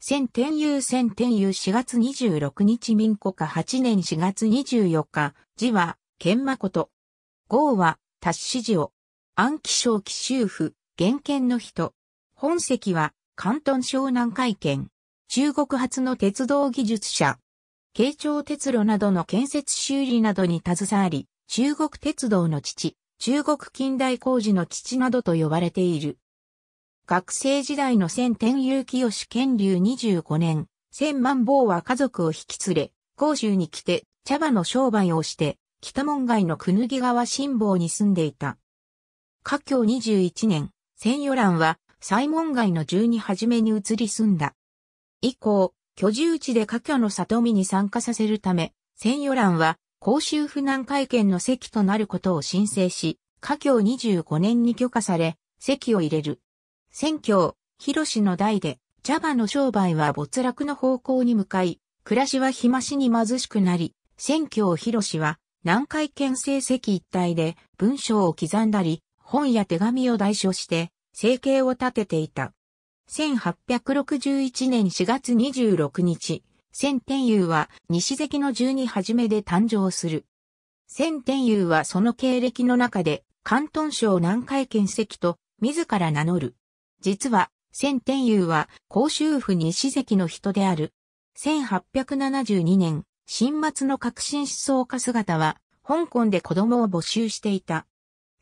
千天佑千天佑4月26日民国化8年4月24日、字は、剣誠。号は、達志寺暗記省紀州府、原県の人。本籍は、関東省南海県。中国初の鉄道技術者。慶長鉄路などの建設修理などに携わり、中国鉄道の父、中国近代工事の父などと呼ばれている。学生時代の千天祐清権流25年、千万坊は家族を引き連れ、甲州に来て茶葉の商売をして、北門外のくぬぎ川辛坊に住んでいた。家境21年、千余蘭は西門外の十二初めに移り住んだ。以降、居住地で家境の里見に参加させるため、千余蘭は甲州府南会見の席となることを申請し、家境25年に許可され、席を入れる。宣教、広氏の代で、ジャバの商売は没落の方向に向かい、暮らしは日増しに貧しくなり、宣教広氏は、南海県成績一帯で文章を刻んだり、本や手紙を代書して、生計を立てていた。1861年4月26日、千天佑は西関の十二初めで誕生する。千天佑はその経歴の中で、関東省南海県席と自ら名乗る。実は、千天佑は、甲州府西関の人である。1872年、新末の革新思想家姿は、香港で子供を募集していた。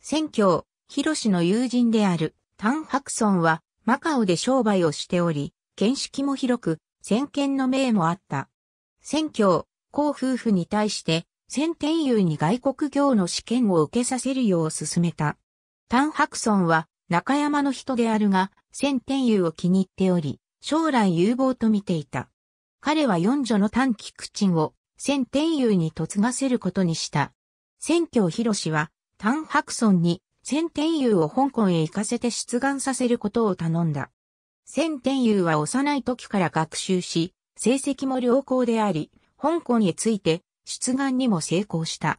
選挙、広氏の友人である、タン・ハクソンは、マカオで商売をしており、見識も広く、先見の命もあった。選挙、公夫婦に対して、先天佑に外国業の試験を受けさせるよう勧めた。タン・ハクソンは、中山の人であるが、千天佑を気に入っており、将来有望と見ていた。彼は四女の短期口を、千天佑に嫁がせることにした。千教広氏は、丹白村に、千天佑を香港へ行かせて出願させることを頼んだ。千天佑は幼い時から学習し、成績も良好であり、香港へついて、出願にも成功した。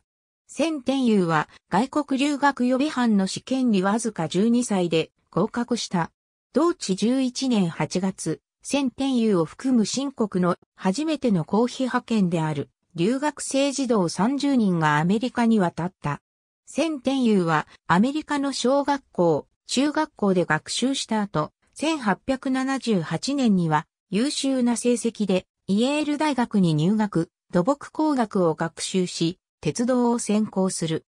千天佑は外国留学予備班の試験にわずか12歳で合格した。同地11年8月、千天佑を含む新国の初めての公費派遣である留学生児童30人がアメリカに渡った。千天佑はアメリカの小学校、中学校で学習した後、1878年には優秀な成績でイエール大学に入学、土木工学を学習し、鉄道を専攻する。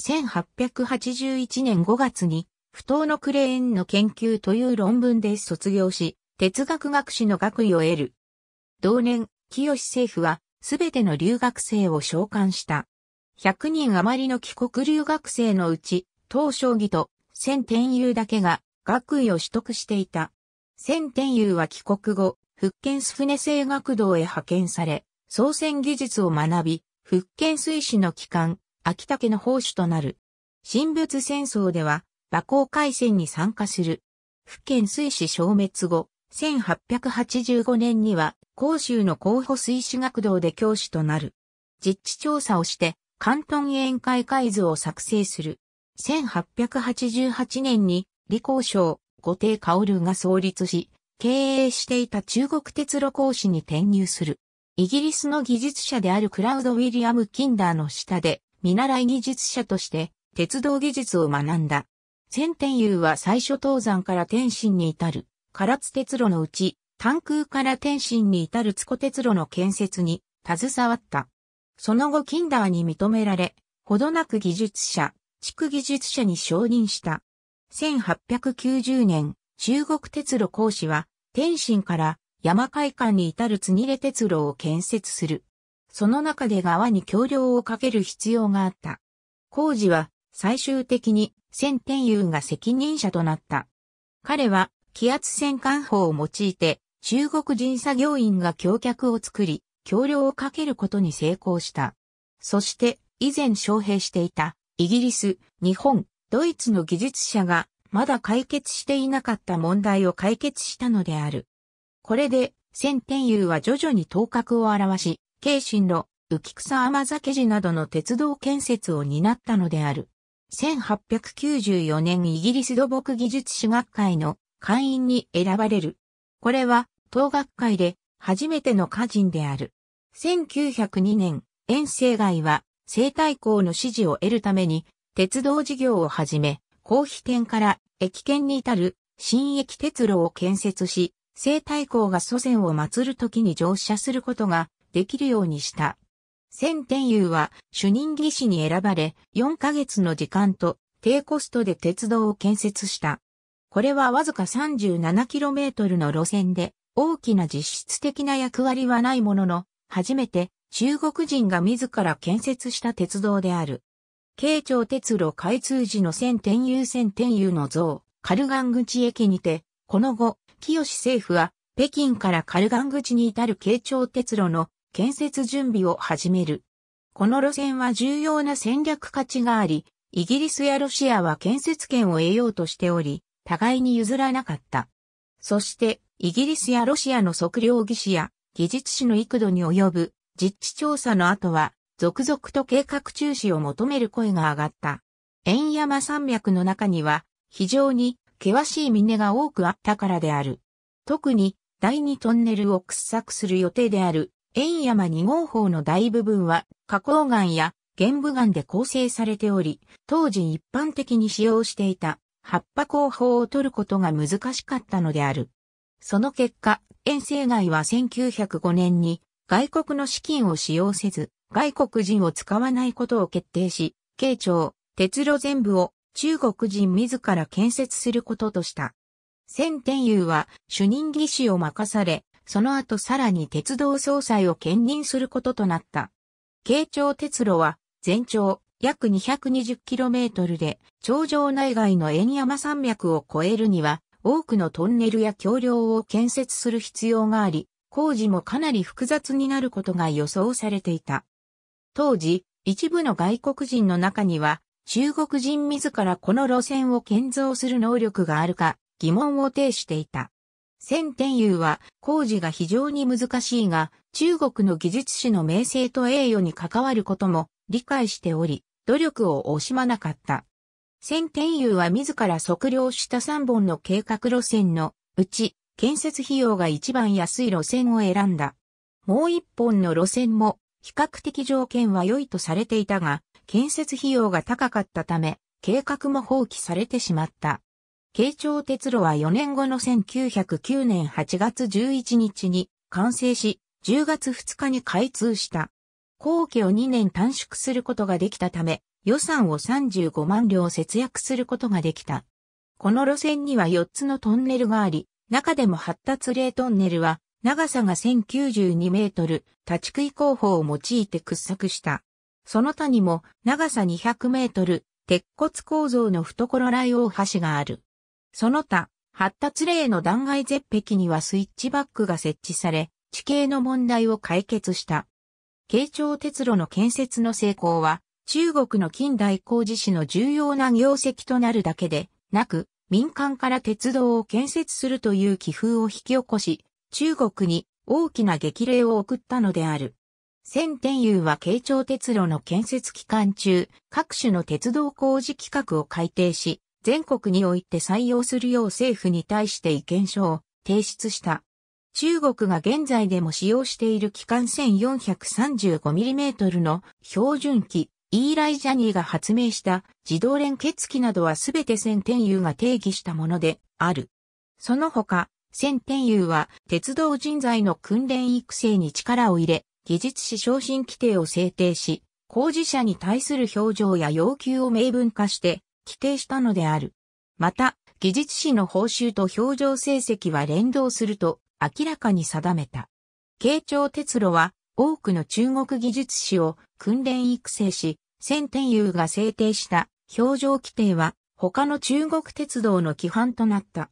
1881年5月に、不当のクレーンの研究という論文で卒業し、哲学学士の学位を得る。同年、清政府は、すべての留学生を召喚した。100人余りの帰国留学生のうち、当将棋と、千天佑だけが、学位を取得していた。千天佑は帰国後、福建スネ製学堂へ派遣され、操船技術を学び、福建水師の帰還、秋竹の奉主となる。神仏戦争では、馬甲海戦に参加する。福建水師消滅後、1885年には、広州の候補水師学堂で教師となる。実地調査をして、関東沿会海図を作成する。1888年に、李光省、後帝薫が創立し、経営していた中国鉄路講師に転入する。イギリスの技術者であるクラウド・ウィリアム・キンダーの下で、見習い技術者として、鉄道技術を学んだ。先天遊は最初東山から天津に至る、唐津鉄路のうち、関空から天津に至る津古鉄路の建設に携わった。その後キンダーに認められ、ほどなく技術者、地区技術者に承認した。1890年、中国鉄路講師は、天津から山海間に至るつぎれ鉄路を建設する。その中で川に橋梁をかける必要があった。工事は最終的に千天佑が責任者となった。彼は気圧戦艦砲を用いて中国人作業員が橋脚を作り、橋梁をかけることに成功した。そして以前招聘していたイギリス、日本、ドイツの技術者がまだ解決していなかった問題を解決したのである。これで、千天遊は徐々に頭角を現し、京神路、浮草甘酒寺などの鉄道建設を担ったのである。1894年イギリス土木技術士学会の会員に選ばれる。これは、当学会で初めての歌人である。1902年、遠征外は、生態校の支持を得るために、鉄道事業をはじめ、公費店から駅圏に至る新駅鉄路を建設し、西太后が祖先を祀る時に乗車することができるようにした。千天佑は主任技師に選ばれ、4ヶ月の時間と低コストで鉄道を建設した。これはわずか 37km の路線で、大きな実質的な役割はないものの、初めて中国人が自ら建設した鉄道である。京町鉄路開通時の千天佑千天佑の像、カルガン口駅にて、この後、清政府は、北京からカルガン口に至る慶長鉄路の建設準備を始める。この路線は重要な戦略価値があり、イギリスやロシアは建設権を得ようとしており、互いに譲らなかった。そして、イギリスやロシアの測量技師や技術士の幾度に及ぶ実地調査の後は、続々と計画中止を求める声が上がった。円山山脈の中には、非常に険しい峰が多くあったからである。特に第2トンネルを掘削する予定である円山2号砲の大部分は花崗岩や玄武岩で構成されており、当時一般的に使用していた葉ぱ工法を取ることが難しかったのである。その結果、遠征街は1905年に外国の資金を使用せず、外国人を使わないことを決定し、慶長、鉄路全部を中国人自ら建設することとした。千天佑は主任技師を任され、その後さらに鉄道総裁を兼任することとなった。慶長鉄路は全長約 220km で、頂上内外の円山山脈を越えるには、多くのトンネルや橋梁を建設する必要があり、工事もかなり複雑になることが予想されていた。当時、一部の外国人の中には、中国人自らこの路線を建造する能力があるか疑問を呈していた。千天優は工事が非常に難しいが、中国の技術士の名声と栄誉に関わることも理解しており、努力を惜しまなかった。千天優は自ら測量した3本の計画路線のうち、建設費用が一番安い路線を選んだ。もう一本の路線も比較的条件は良いとされていたが、建設費用が高かったため、計画も放棄されてしまった。慶長鉄路は4年後の1909年8月11日に完成し、10月2日に開通した。工期を2年短縮することができたため、予算を35万両節約することができた。この路線には4つのトンネルがあり、中でも発達例トンネルは長さが1092メートル、立ち食い工法を用いて掘削した。その他にも長さ200メートル、鉄骨構造の懐来大橋がある。その他、発達例の断崖絶壁にはスイッチバックが設置され、地形の問題を解決した。慶長鉄路の建設の成功は、中国の近代工事史の重要な業績となるだけで、なく、民間から鉄道を建設するという気風を引き起こし、中国に大きな激励を送ったのである。千天遊は京長鉄路の建設期間中、各種の鉄道工事規格を改定し、全国において採用するよう政府に対して意見書を提出した。中国が現在でも使用している機関 1435mm の標準機、イーライ・ジャニーが発明した自動連結機などはすべて千天遊が定義したものである。その他、千天遊は鉄道人材の訓練育成に力を入れ、技術士昇進規定を制定し、工事者に対する表情や要求を明文化して規定したのである。また、技術士の報酬と表情成績は連動すると明らかに定めた。慶長鉄路は多くの中国技術士を訓練育成し、千天佑が制定した表情規定は他の中国鉄道の規範となった。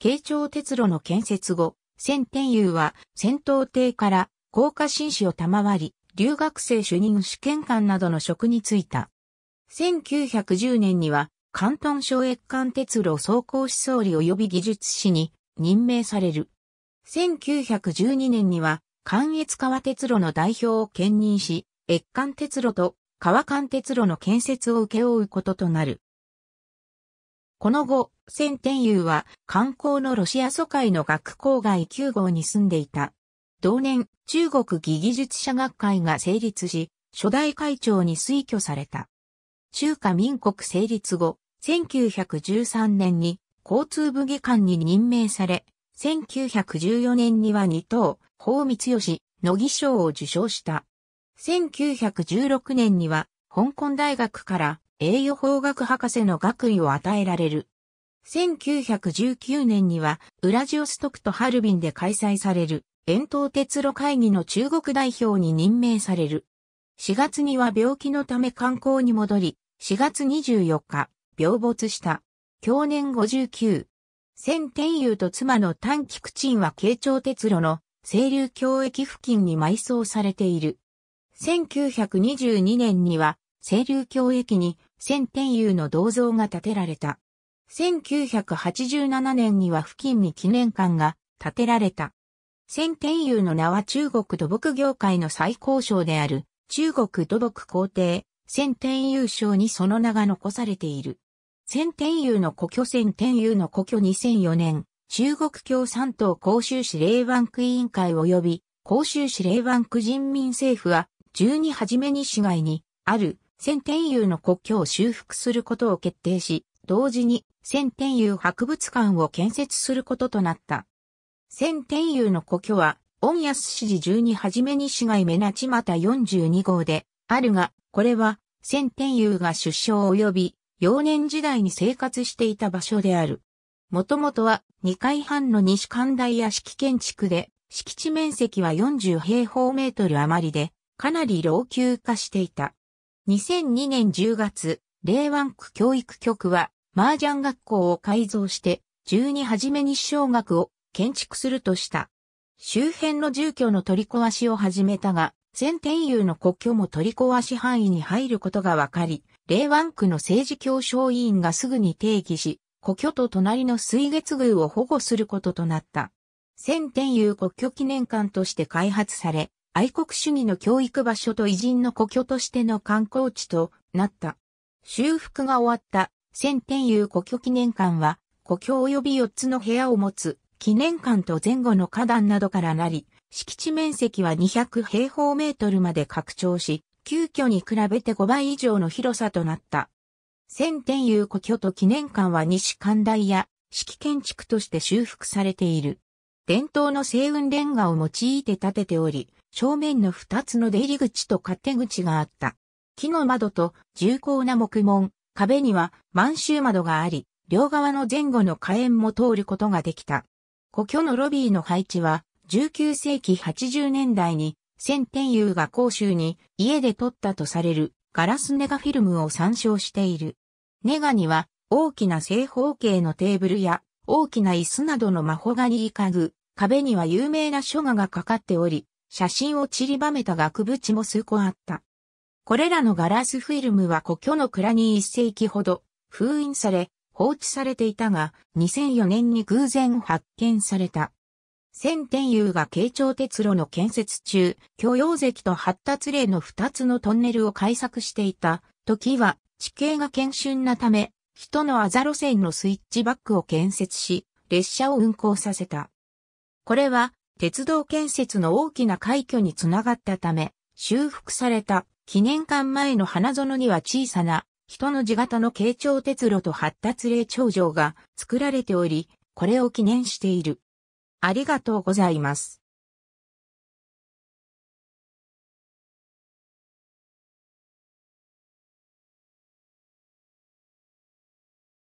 慶長鉄路の建設後、千天佑は戦闘艇から高科新士を賜り、留学生主任試験官などの職に就いた。1910年には、関東省越間鉄路走行士総理及び技術士に任命される。1912年には、関越川鉄路の代表を兼任し、越間鉄路と川間鉄路の建設を請け負うこととなる。この後、千天佑は観光のロシア疎開の学校外9号に住んでいた。同年、中国技技術者学会が成立し、初代会長に推挙された。中華民国成立後、1913年に交通部議官に任命され、1914年には二等、法光義、野義賞を受賞した。1916年には、香港大学から栄誉法学博士の学位を与えられる。1919年には、ウラジオストクとハルビンで開催される遠藤鉄路会議の中国代表に任命される。4月には病気のため観光に戻り、4月24日、病没した。去年59。千天佑と妻の丹菊鎮は慶長鉄路の清流橋駅付近に埋葬されている。1922年には清流橋駅に千天佑の銅像が建てられた。1987年には付近に記念館が建てられた。先天佑の名は中国土木業界の最高賞である中国土木皇帝先天佑賞にその名が残されている。先天佑の故郷先天佑の故郷2004年、中国共産党広州市バン区委員会及び広州市バン区人民政府は12はじめに市外にある先天佑の国境を修復することを決定し、同時に先天佑博物館を建設することとなった。千天佑の故郷は、恩安市寺十二はじめに市街目なちまた42号で、あるが、これは、千天佑が出生及び、幼年時代に生活していた場所である。もともとは、二階半の西館大屋敷建築で、敷地面積は40平方メートル余りで、かなり老朽化していた。2002年10月、令和区教育局は、麻雀学校を改造して、十二はじめに小学を建築するとした。周辺の住居の取り壊しを始めたが、前天佑の国居も取り壊し範囲に入ることが分かり、令和区の政治協商委員がすぐに定義し、故居と隣の水月宮を保護することとなった。千天佑国居記念館として開発され、愛国主義の教育場所と偉人の故居としての観光地となった。修復が終わった千天佑故居記念館は、故郷及び4つの部屋を持つ記念館と前後の花壇などからなり、敷地面積は200平方メートルまで拡張し、急遽に比べて5倍以上の広さとなった。千天遊古居と記念館は西館大や式建築として修復されている。伝統の星雲レンガを用いて建てており、正面の2つの出入り口と勝手口があった。木の窓と重厚な木門、壁には満州窓があり、両側の前後の火炎も通ることができた。故郷のロビーの配置は、19世紀80年代に、千天佑が甲州に家で撮ったとされるガラスネガフィルムを参照している。ネガには大きな正方形のテーブルや大きな椅子などのマホガニー家具、壁には有名な書画がかかっており、写真を散りばめた額縁も数個あった。これらのガラスフィルムは故郷の蔵に一世紀ほど封印され、放置されていたが、2004年に偶然発見された。千天遊が慶長鉄路の建設中、巨陽石と発達例の2つのトンネルを開削していた時は、地形が堅峻なため、人のあざ路線のスイッチバックを建設し、列車を運行させた。これは、鉄道建設の大きな快挙につながったため、修復された記念館前の花園には小さな人の字型の慶長鉄路と発達霊長城が作られており、これを記念している。ありがとうございます。